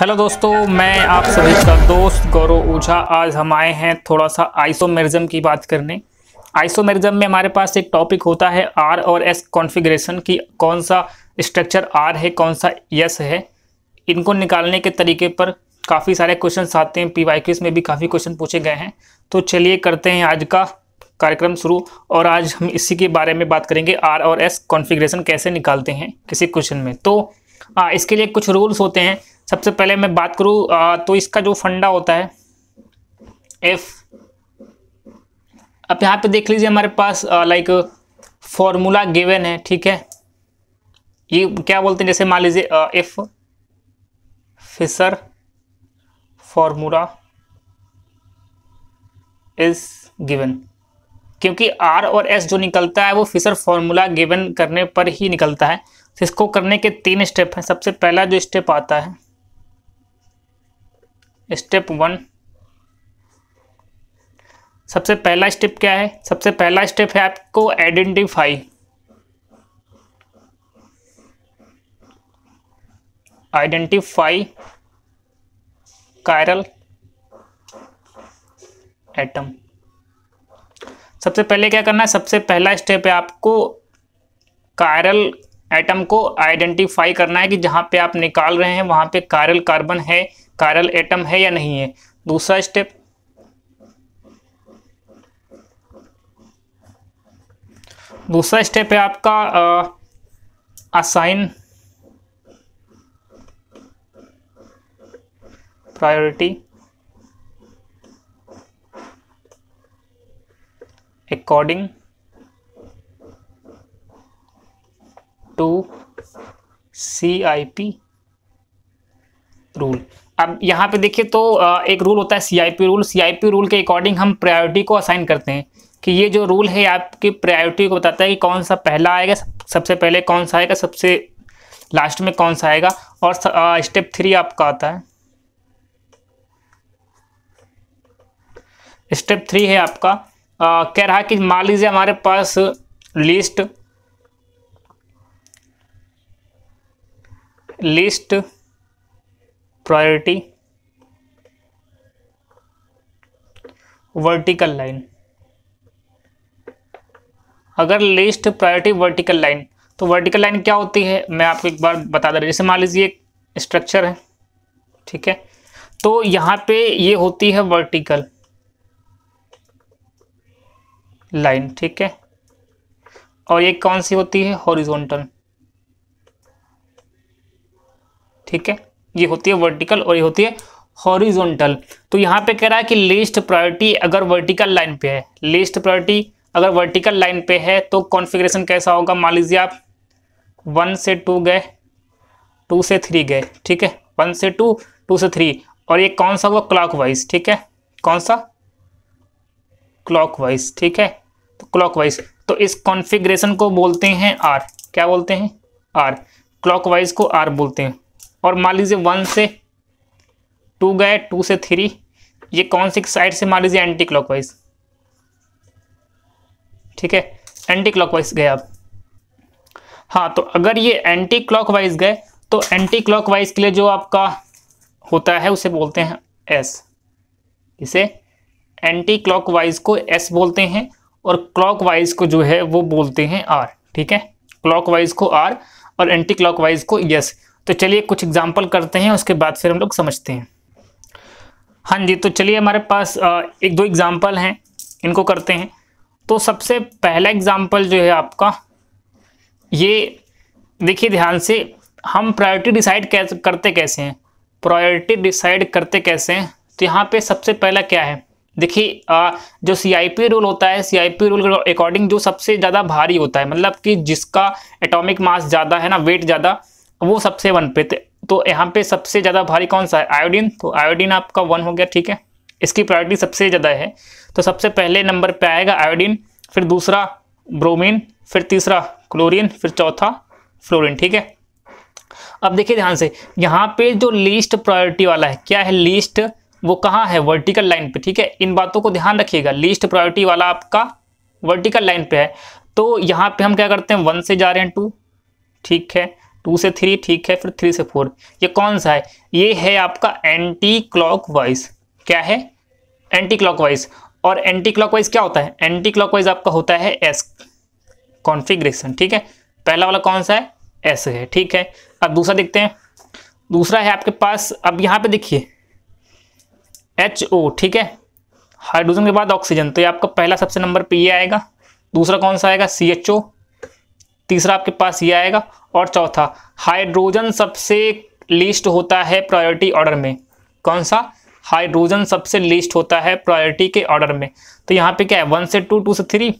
hello दोस्तों मैं आप सभी का दोस्त गौरव ओझा आज हम आए हैं थोड़ा सा आइसोमेरिज्म की बात करने आइसोमेरिज्म में हमारे पास एक टॉपिक होता है आर और एस कॉन्फ़िगरेशन की कौन सा स्ट्रक्चर आर है कौन सा यस है इनको निकालने के तरीके पर काफ़ी सारे क्वेश्चन आते हैं पी वाई में भी काफ़ी क्वेश्चन पूछे गए हैं तो चलिए करते हैं आज का कार्यक्रम शुरू और आज हम इसी के बारे में बात करेंगे आर और एस कॉन्फ़िगरेशन कैसे निकालते हैं किसी क्वेश्चन में तो आ, इसके लिए कुछ रूल्स होते हैं सबसे पहले मैं बात करूँ तो इसका जो फंडा होता है एफ अब यहाँ पे देख लीजिए हमारे पास लाइक फॉर्मूला गिवन है ठीक है ये क्या बोलते हैं जैसे मान लीजिए F Fischer formula is given क्योंकि आर और एस जो निकलता है वो फिसर फॉर्मूला गिवन करने पर ही निकलता है इसको करने के तीन स्टेप हैं सबसे पहला जो स्टेप आता है स्टेप वन सबसे पहला स्टेप क्या है सबसे पहला स्टेप है आपको आइडेंटिफाई आइडेंटिफाई कायरल एटम सबसे पहले क्या करना है सबसे पहला स्टेप है आपको कायरल एटम को आइडेंटिफाई करना है कि जहां पे आप निकाल रहे हैं वहां पे कायरल कार्बन है कायरल एटम है या नहीं है दूसरा स्टेप दूसरा स्टेप है आपका assign priority according to C I P rule अब यहाँ पे देखिए तो एक रूल होता है सीआईपी रूल सीआईपी रूल के अकॉर्डिंग हम प्रायोरिटी को असाइन करते हैं कि ये जो रूल है आपकी प्रायोरिटी को बताता है कि कौन सा पहला आएगा सबसे पहले कौन सा आएगा सबसे लास्ट में कौन सा आएगा और स्टेप थ्री आपका आता है स्टेप थ्री है आपका आ, कह रहा है कि मान लीजिए हमारे पास least least priority vertical line अगर लिस्ट प्रायोरिटी वर्टिकल लाइन तो वर्टिकल लाइन क्या होती है मैं आपको एक बार बता दे रहा जैसे मान लीजिए स्ट्रक्चर है ठीक है तो यहां पे ये होती है वर्टिकल लाइन ठीक है और ये कौन सी होती है हॉरिजॉन्टल ठीक है ये होती है वर्टिकल और ये होती है हॉरिजोनटल तो यहाँ पे कह रहा है कि लेस्ट प्रायोरिटी अगर वर्टिकल लाइन पे है लेस्ट प्रायोरिटी अगर वर्टिकल लाइन पे है तो कॉन्फ़िगरेशन कैसा होगा मान लीजिए आप वन से टू गए टू से थ्री गए ठीक है वन से टू टू से थ्री और ये कौन सा होगा क्लॉक ठीक है कौन सा क्लॉक ठीक है तो क्लॉक तो इस कॉन्फिग्रेशन को बोलते हैं आर क्या बोलते हैं आर क्लॉकवाइज को आर बोलते हैं और मान लीजिए वन से टू गए टू से थ्री ये कौन सी साइड से मान लीजिए एंटी क्लॉकवाइज ठीक है एंटी क्लॉकवाइज गए आप हाँ तो अगर ये एंटी क्लॉकवाइज गए तो एंटी क्लॉकवाइज के लिए जो आपका होता है उसे बोलते हैं एस इसे एंटी क्लॉकवाइज को एस बोलते हैं और क्लॉकवाइज को जो है वो बोलते हैं आर ठीक है क्लॉकवाइज को आर और एंटी क्लॉकवाइज को यस तो चलिए कुछ एग्जाम्पल करते हैं उसके बाद फिर हम लोग समझते हैं हाँ जी तो चलिए हमारे पास एक दो एग्ज़ाम्पल हैं इनको करते हैं तो सबसे पहला एग्ज़ाम्पल जो है आपका ये देखिए ध्यान से हम प्रायोरिटी डिसाइड कैसे करते कैसे हैं प्रायोरिटी डिसाइड करते कैसे हैं तो यहाँ पे सबसे पहला क्या है देखिए जो सी आई पी रूल होता है C I P rule according जो सबसे ज़्यादा भारी होता है मतलब कि जिसका एटॉमिक मास ज़्यादा है ना वेट ज़्यादा तो वो सबसे वन पे थे तो यहाँ पे सबसे ज़्यादा भारी कौन सा है आयोडीन तो आयोडीन आपका वन हो गया ठीक है इसकी प्रायोरिटी सबसे ज़्यादा है तो सबसे पहले नंबर पे आएगा आयोडीन फिर दूसरा ब्रोमीन फिर तीसरा क्लोरीन फिर चौथा फ्लोरीन ठीक है अब देखिए ध्यान से यहाँ पे जो लीस्ट प्रायोरिटी वाला है क्या है लीस्ट वो कहाँ है वर्टिकल लाइन पे ठीक है इन बातों को ध्यान रखिएगा लीस्ट प्रायोरिटी वाला आपका वर्टिकल लाइन पे है तो यहाँ पे हम क्या करते हैं वन से जा रहे हैं टू ठीक है टू से थ्री ठीक है फिर थ्री से फोर ये कौन सा है ये है आपका एंटी क्लॉक वाइज क्या है एंटी क्लॉक वाइज और एंटी क्लॉक वाइज क्या होता है एंटी क्लॉक वाइज आपका होता है एस कॉन्फिग्रेशन ठीक है पहला वाला कौन सा है एस है ठीक है अब दूसरा देखते हैं दूसरा है आपके पास अब यहाँ पे देखिए एच ओ ठीक है हाइड्रोजन के बाद ऑक्सीजन तो ये आपका पहला सबसे नंबर पे ये आएगा दूसरा कौन सा आएगा सी एच ओ तीसरा आपके पास ये आएगा और चौथा हाइड्रोजन सबसे लिस्ट होता है प्रायोरिटी ऑर्डर में कौन सा हाइड्रोजन सबसे लिस्ट होता है प्रायोरिटी के ऑर्डर में तो यहाँ पे क्या है वन से टू टू से थ्री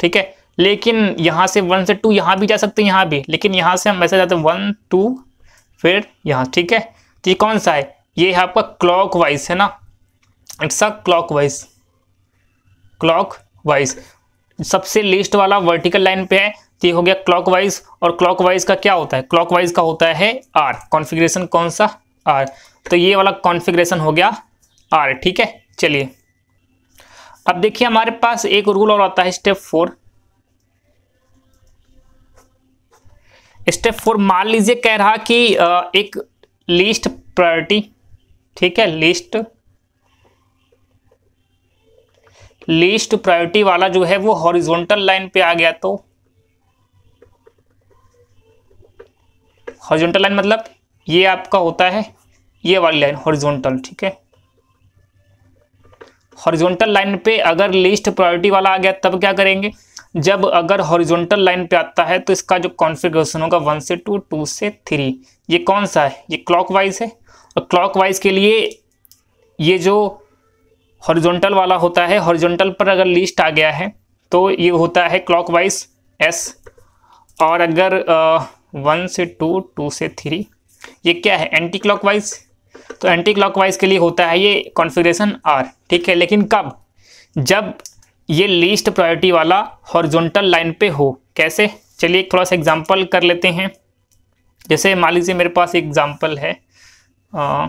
ठीक है लेकिन यहाँ से वन से टू यहाँ भी जा सकते हैं यहाँ भी लेकिन यहाँ से हम ऐसे जाते हैं वन टू फिर यहाँ ठीक है तो ये कौन सा है ये है आपका क्लॉक वाइज है ना it's a clockwise clockwise सबसे लिस्ट वाला वर्टिकल लाइन पे है तो ये हो गया क्लॉकवाइज और क्लॉकवाइज का क्या होता है क्लॉकवाइज का होता है आर कॉन्फिग्रेशन कौन सा आर तो ये वाला कॉन्फिग्रेशन हो गया आर ठीक है चलिए अब देखिए हमारे पास एक रूल और आता है स्टेप फोर स्टेप फोर मान लीजिए कह रहा कि एक लिस्ट प्रायोरिटी ठीक है लिस्ट लिस्ट प्रायोरिटी वाला जो है वो हॉरिजॉन्टल लाइन पे आ गया तो हॉरिजॉन्टल लाइन मतलब ये आपका होता है ये वाली लाइन हॉरिजॉन्टल ठीक है हॉरिजॉन्टल लाइन पे अगर लिस्ट प्रायोरिटी वाला आ गया तब क्या करेंगे जब अगर हॉरिजॉन्टल लाइन पे आता है तो इसका जो कॉन्फ़िगरेशन होगा वन से टू टू से थ्री ये कौन सा है ये क्लॉकवाइज है और क्लॉकवाइज के लिए ये जो हॉरिजॉन्टल वाला होता है हॉरिजॉन्टल पर अगर लिस्ट आ गया है तो ये होता है क्लॉकवाइज एस और अगर आ, वन से टू टू से थ्री ये क्या है एंटी क्लॉकवाइज तो एंटी क्लॉकवाइज के लिए होता है ये कॉन्फ़िगरेशन आर ठीक है लेकिन कब जब ये लीस्ट प्रायोरिटी वाला हॉरिजॉन्टल लाइन पे हो कैसे चलिए थोड़ा सा एग्जांपल कर लेते हैं जैसे मान लीजिए मेरे पास एग्जांपल है आ,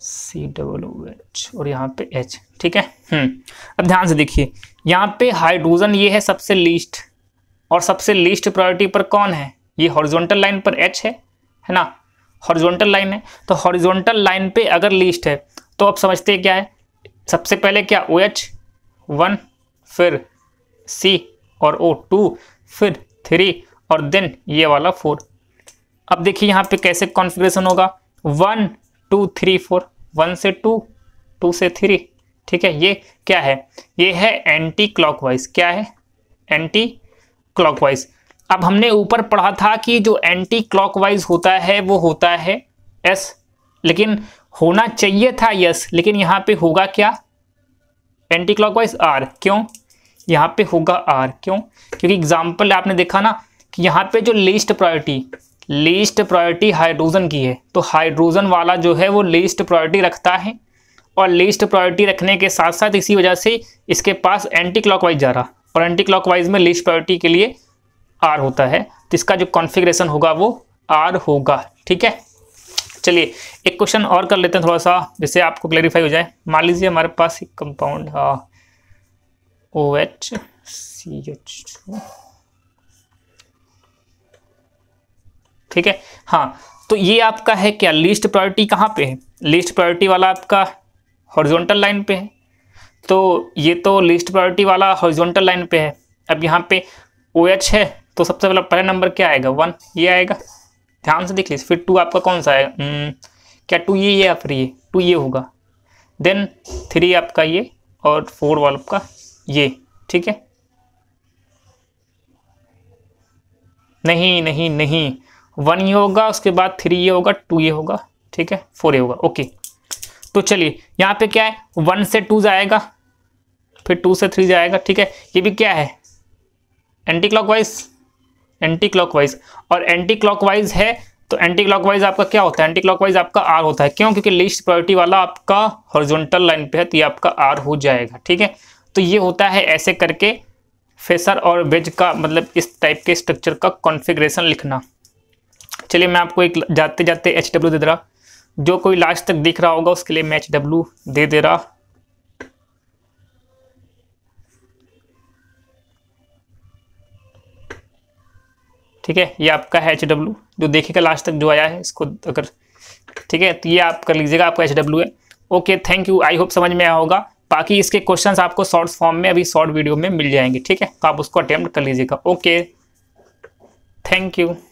सी डबल ओ एच और यहाँ पे एच ठीक है हम्म, अब ध्यान से देखिए यहाँ पे हाइड्रोजन ये है सबसे लीस्ट और सबसे लीस्ट प्रायोरिटी पर कौन है ये हॉरिजॉन्टल लाइन पर एच है है ना हॉरिजॉन्टल लाइन है तो हॉरिजॉन्टल लाइन पे अगर लीस्ट है तो अब समझते हैं क्या है सबसे पहले क्या ओ एच वन फिर सी और ओ टू फिर थ्री और देन ये वाला फोर अब देखिए यहाँ पे कैसे कॉन्फ़िगरेशन होगा one two three four one से टू टू से थ्री ठीक है ये क्या है ये है एंटी क्लॉकवाइज क्या है एंटी क्लॉकवाइज अब हमने ऊपर पढ़ा था कि जो एंटी क्लॉकवाइज होता है वो होता है एस लेकिन होना चाहिए था यस लेकिन यहाँ पे होगा क्या एंटी क्लॉकवाइज आर क्यों यहाँ पे होगा आर क्यों क्योंकि एग्जाम्पल आपने देखा ना कि यहाँ पे जो least priority least priority hydrogen की है तो हाइड्रोजन वाला जो है वो लीस्ट प्रायोरिटी रखता है और लीस्ट प्रायोरिटी रखने के साथ साथ इसी वजह से इसके पास एंटी क्लॉकवाइज जा रहा और एंटी क्लॉकवाइज में लीस्ट प्रायोरिटी के लिए आर होता है तो इसका जो कॉन्फिग्रेशन होगा वो आर होगा ठीक है चलिए एक क्वेश्चन और कर लेते हैं थोड़ा सा जिससे आपको क्लैरिफाई हो जाए मान लीजिए हमारे पास एक compound O H C H two ठीक है हाँ तो ये आपका है क्या लिस्ट प्रायोरिटी कहाँ पे है लिस्ट प्रायोरिटी वाला आपका हॉरिजॉन्टल लाइन पे है तो ये तो लिस्ट प्रायोरिटी वाला हॉरिजॉन्टल लाइन पे है अब यहाँ पे ओ OH है तो सबसे पहला पहला नंबर क्या आएगा वन ये आएगा ध्यान से देख लीजिए फिर टू आपका कौन सा आएगा hmm, क्या टू ये या फिर ये टू ये होगा देन थ्री आपका ये और फोर वाला आपका ये ठीक है नहीं नहीं नहीं वन ये होगा उसके बाद थ्री ये होगा टू ये होगा ठीक है फोर ये होगा ओके तो चलिए यहाँ पे क्या है वन से टू जाएगा फिर टू से थ्री जाएगा ठीक है ये भी क्या है एंटी क्लॉकवाइज एंटी क्लॉकवाइज और एंटी क्लॉकवाइज है तो एंटी क्लॉकवाइज आपका क्या होता है एंटी क्लॉकवाइज आपका आर होता है क्यों क्योंकि लिस्ट प्रायोरिटी वाला आपका हॉरिजॉन्टल लाइन पे है तो ये आपका आर हो जाएगा ठीक है तो ये होता है ऐसे करके फेसर और वेज का मतलब इस टाइप के स्ट्रक्चर का कॉन्फ़िगरेशन लिखना चलिए मैं आपको एक जाते जाते एच डब्ल्यू दे दे रहा जो कोई लास्ट तक दिख रहा होगा उसके लिए मैं एच डब्ल्यू दे दे रहा ठीक है ये आपका है एच डब्ल्यू जो देखेगा लास्ट तक जो आया है इसको अगर ठीक है तो ये आप कर लीजिएगा आपका एच डब्ल्यू है okay thank you I hope समझ में आया होगा बाकी इसके क्वेश्चंस आपको शॉर्ट फॉर्म में अभी शॉर्ट वीडियो में मिल जाएंगे ठीक है तो आप उसको अटैम्प्ट कर लीजिएगा ओके थैंक यू